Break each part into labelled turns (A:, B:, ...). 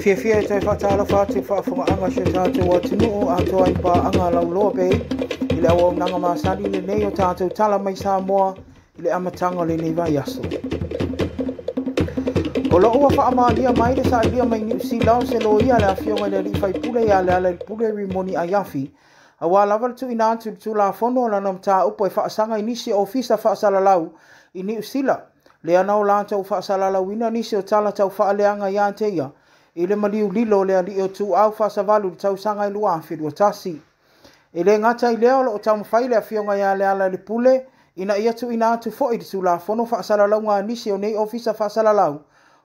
A: fiafia e toe faatalofa atu faafogaaga se tatou atunuu ato ai paaga lauloa pe i le auaunaga masali lenei o tatou tala mai sa moa i le amataga lenei vaiaso o loo ua faamalia mai le saalia mai niusila o se lōia le afioga i le alii faipule ia leala i le pule rimoni aiafi auā lava le tuuina atu i le tulafono o lana mataupu e faasaga i nisi o ofisa faasalalau i niu sila lea na o latou faasalalauina nisi o tala taufaaleaga iā te ia E i le maliulilo le alii o tuaufaasavalu i le tausaga i luafelua tasi e lē gata i lea o loo taumafai le afioga ia le ala i le pule ina ia tuuina atu foʻi i le tulafono faasalalauga nisi o nei ofisa faasalalau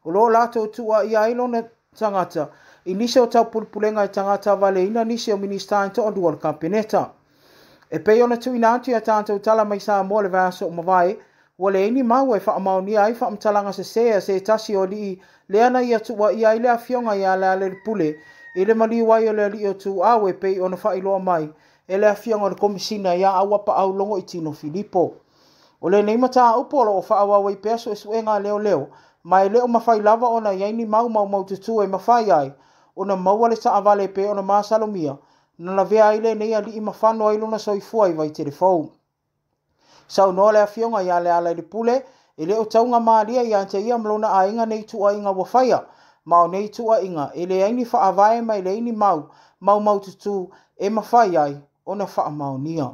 A: o loo latou tuuaia ai lona tagata i nisi o taupulepulega e tagata avaleina nisi o ministae toʻalua o le kapeneta e pei ona tuuina atu ia tatou tala mai sa mo le vaeasou mavae Ua le mau e wha amau ni ai wha amtalanga se sea se tasi o lii le ana ia tuwa ia i lea fionga ia le ale pule i le mali wai o lea lii o tu awe pe i ona wha iloa mai e lea fionga le komisina ia awa pa au longo i tino Filipo. O le neima taa upolo o wha awa wai peaso e suenga leo leo ma e leo mafai lava ona i eini mau mau mau tutu e mafai ai ona mauale sa avale pe ona maa salomia na lavea aile nei a lii mawhanoa ilona soifuai vai telefoni. sau no le afionga ya le ala ripule ile utaunga maalia ya te ia mlona ainga nei tua inga wafaya mao nei tua inga ile aini fa avae mai le aini mau mau mau tutu e mafai ai ona fa maonia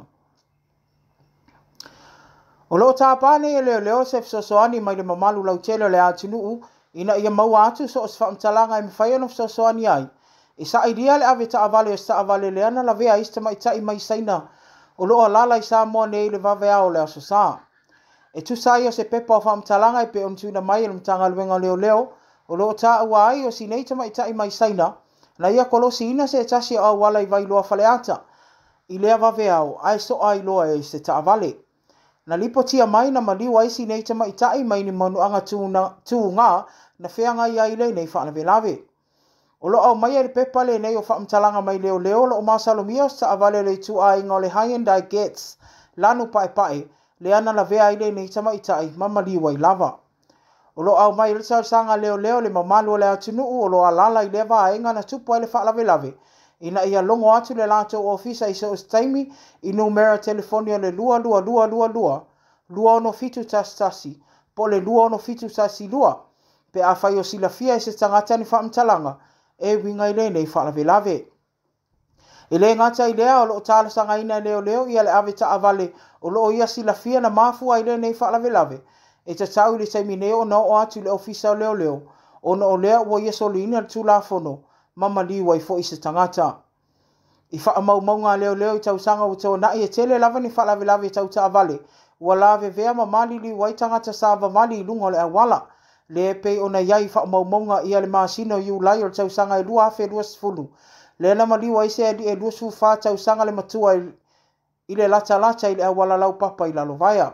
A: o lo ta pane ile le se fso so ani mai le mamalu lau chelo le atinu ina ia mau atu so os fa mtalanga e mafai ona fso so ani ai isa idea le avita avale sa avale le ana la vea istema itai mai saina mai o loo alala i sa moa nei le vaveao le aso asosā e tusa o se pepa o faamatalaga e pe o tuina mai e le matagaluega leoleo o loo taʻua ai o sinei tamaʻitaʻi mai saina na ia kolosiina se tasi o auala i vailoa faleata i lea vaveao ae soʻa ailoa e se taʻavale na lipotia mai na maliu ai sinei tamaʻitaʻi mai ni manuaga tuga na feagai ai lenei faalavelave O lo au mai e pepa lenei o faamatalaga mai leoleo loo masalomia o se māsalomia o le ituaiga o le high-end gets lanu paʻepaʻe le ana lavea ai lenei tamaʻitaʻi tama i tai lava. O loo au mai le talosaga leoleo le mamalu o le atunuu o lo alala i lewa a na tupu ai le faalavelave Ina ia logo atu le latou ofisa i so staimi i numera telefonia le lua lua lua lua lua po le lua pe a whai o silafia e se tagata ni faamatalaga e winga i lelei faalavelawe i le gata i lea o loo talosagaina e leoleo ia le ave taavale o loo ia silafia na mafua ai lenei faalavelave e tatau i le taimi nei ona oo atu i le ofisa o leoleo ona o lea ua ia soliina le tulafono ma maliu ai foʻi se tagata i faamaumauga a leoleo i tausaga ua toanaʻi e tele lava ni faalavelave e tautaavale ua la vevea ma maliliu ai tagata sa vamali i luga o le auala le pei ona iai faamaumauga ia le masino i ulai o le tausaga e lua afe e lua sefulu le na maliu ai se ali'i e lua sufā tausaga le matua i le latalata i le lau papa i lalovaea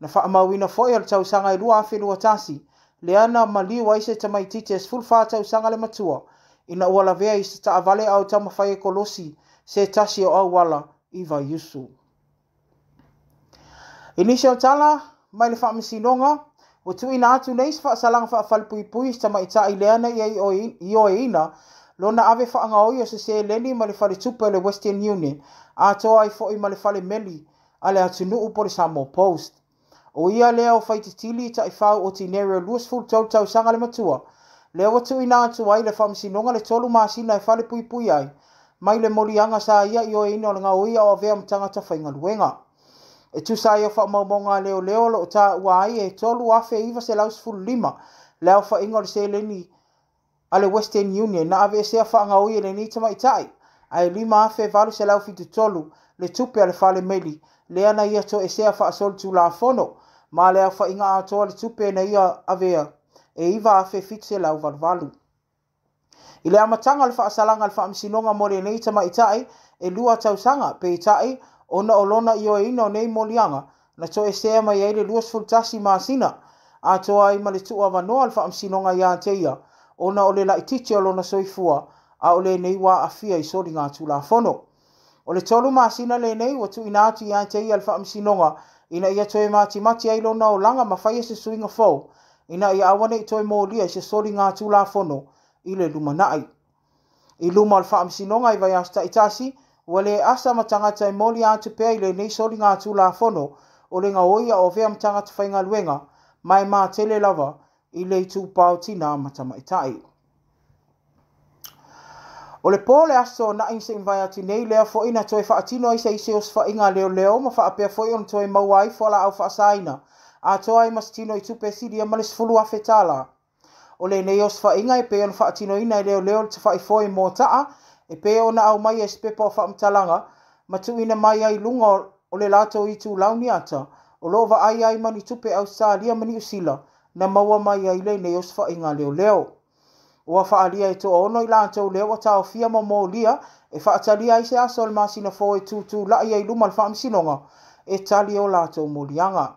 A: na faamauina fo'i o le tausaga e lua afe e lua tasi le na maliu ai se tamaitiiti e fa fā tausaga le matua ina ua lavea i se taavale au taumafai e kolosi se tasi o auala i vaiusu i nisi o tala mai le Ua tuina atu nei se whaasalaga whaafalpuipui se tamaitaʻi lea na ia i lo na ave faagaoi o se leni ma le faletupa i le western union atoa ai foʻi ma le meli, a le atunuu po le samo post o ia lea o faitatili i taʻifau o tinere o luasfulutautausaga le matua lea ua tuuina atu ai le faamasinoga le tolu masina e falepuipui ai mai le moliaga sa ia i oeina o le gaoia o avea ma tagata faigaluega e tusa tusai o faamaumaoga leoleo loo taʻua ai e tolu afe iva se lausefululima le aofaʻiga o le seleni a le western union na ave esea faagaoi e lenei tamaʻitaʻi ae lima afe valu se laufitutolu le tupe a le falemeli lea na ia toe esea faasolitulafono ma le aofaʻiga atoa le tupe na ia avea e iva afe fitu se lauvaluvalu i le amataga o le faasalaga a le faamasinoga mo lenei tamaʻitaʻi e lua tausaga pe itaʻi ona o lona i o e ino nei molianga na to e sea mai aile luas fultasi maasina a to ai ma le tua wanoa alfa amsinonga ia te ia ona o le la itiche o lona soifua a o le nei wa afia i sori ngā tula fono. O le tolu maasina le nei wa tu inaatu ia te ia alfa amsinonga ina ia toe maati mati ai lona o langa mawhaia e se suinga fau ina ia awane i toe mōlia i se sori ngā tula fono i le lumanai. I luma alfa amsinonga i vai asta itasi, wale asa matanga tai moli atu pei le nei soli ngā tū la fono o le ngā oia o vea matanga tu whainga luenga mai mā tele lava i le tū pāo tina matama i tai. O le pō le aso na inse invai ati nei lea fo ina toi wha atino i se isi os wha inga leo leo ma wha apea fo ion toi maua i fola au wha asaina a toa i masitino i tupe sidi a malis fulu a fetala. O le nei wha inga i peon wha atino ina i leo leo te wha i fo i mō taa e pe ona au mai e spepa o whaamtalanga, ma tu ina mai ai lunga o le lato i tu launi ata, o lova ai ai mani tupe au sa alia mani usila, na maua mai ai le neos fa inga leo leo. O a faalia e to ono i lato leo a tau fia ma mo lia, e faatalia i se aso al masina fo e tutu la i ai luma al whaamsinonga, e tali o lato mo lianga.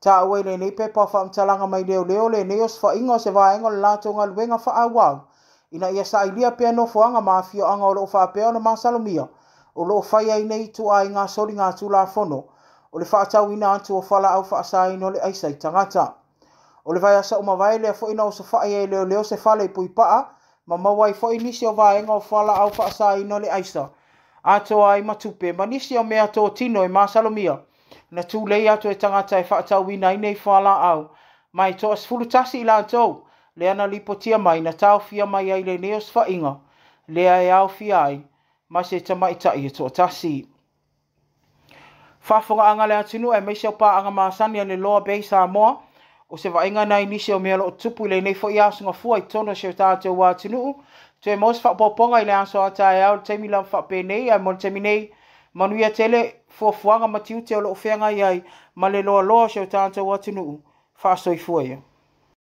A: Ta awe le nei pepa whaamtalanga mai leo leo le neos fa inga se vaenga le lato ngal wenga faa wau, ina ia sa ilia pia no fuanga ma fio anga o lo fa pia no ma salomia o lo fa ia ina i tu ai nga soli nga tu la fono o le fa ta wina tu o fala au fa sa ino le ai sai tangata o le vai asa o ma vai le fo ina o se fa ia le le o se fa le pui pa ma ma wai fo ini se o vai nga o fala au fa sa ino le ai sa a to ai ma tu pe ma ni se o me a to tino e ma salomia na tu le ia to e tangata e fa ta wina ina i fala au mai to as fulu tasi ila to ana na lipotia mai na fia mai ai neos fa e se le ai au fia ai ma se tamaʻitaʻi e toʻatasi anga le atinu e maise o paaga masani a le loa bei samoa o se vainga na inisi o mea loo tupu le nei ia sunga fua i tono se tātou wā tunuu. Te mōs whapoponga i le anso a tae au teimi lam whapenei ai mon teimi nei manuia tele fuafuanga matiu te o loo whenga i ai ma le loa loa se tātou fa tunuu. i fua ia.